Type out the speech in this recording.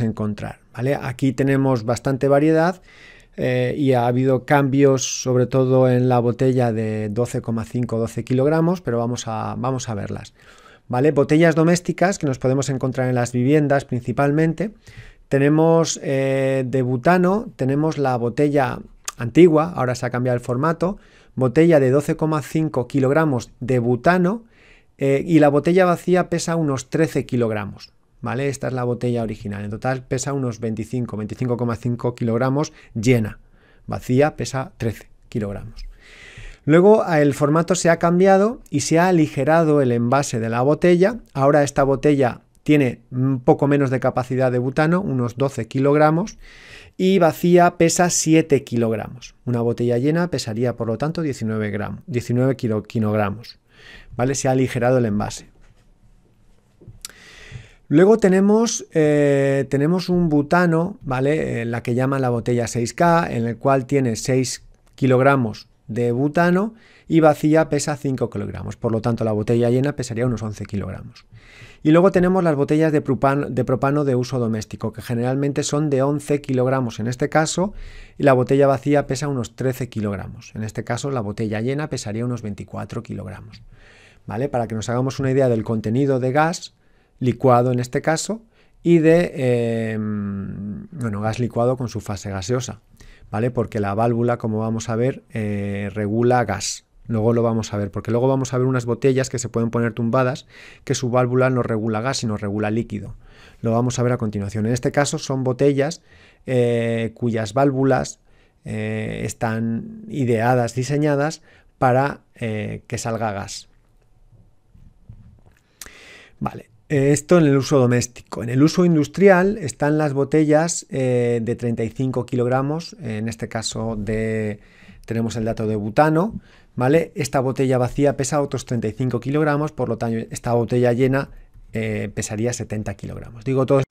encontrar. ¿vale? Aquí tenemos bastante variedad eh, y ha habido cambios sobre todo en la botella de 12,5-12 kilogramos, pero vamos a, vamos a verlas. ¿vale? Botellas domésticas que nos podemos encontrar en las viviendas principalmente. Tenemos eh, de butano, tenemos la botella antigua, ahora se ha cambiado el formato, botella de 12,5 kilogramos de butano eh, y la botella vacía pesa unos 13 kilogramos. Esta es la botella original. En total pesa unos 25, 25,5 kilogramos llena. Vacía pesa 13 kilogramos. Luego el formato se ha cambiado y se ha aligerado el envase de la botella. Ahora esta botella tiene un poco menos de capacidad de butano, unos 12 kilogramos, y vacía pesa 7 kilogramos. Una botella llena pesaría, por lo tanto, 19, gramos, 19 kilogramos. ¿Vale? Se ha aligerado el envase. Luego tenemos, eh, tenemos un butano, ¿vale? Eh, la que llaman la botella 6K, en el cual tiene 6 kilogramos de butano y vacía pesa 5 kilogramos. Por lo tanto, la botella llena pesaría unos 11 kilogramos. Y luego tenemos las botellas de propano, de uso doméstico, que generalmente son de 11 kilogramos en este caso, y la botella vacía pesa unos 13 kilogramos. En este caso, la botella llena pesaría unos 24 kilogramos. ¿Vale? Para que nos hagamos una idea del contenido de gas, licuado en este caso y de em, bueno, gas licuado con su fase gaseosa, ¿vale? Porque la válvula, como vamos a ver, eh, regula gas. Luego lo vamos a ver, porque luego vamos a ver unas botellas que se pueden poner tumbadas, que su válvula no regula gas, sino regula líquido. Lo vamos a ver a continuación. En este caso son botellas eh, cuyas válvulas eh, están ideadas, diseñadas para que salga gas. Vale, eh, esto en el uso doméstico. En el uso industrial están las botellas eh, de 35 kilogramos, en este caso de, tenemos el dato de butano, ¿vale? Esta botella vacía pesa otros 35 kilogramos, por lo tanto esta botella llena eh, pesaría 70 kilogramos. Digo todo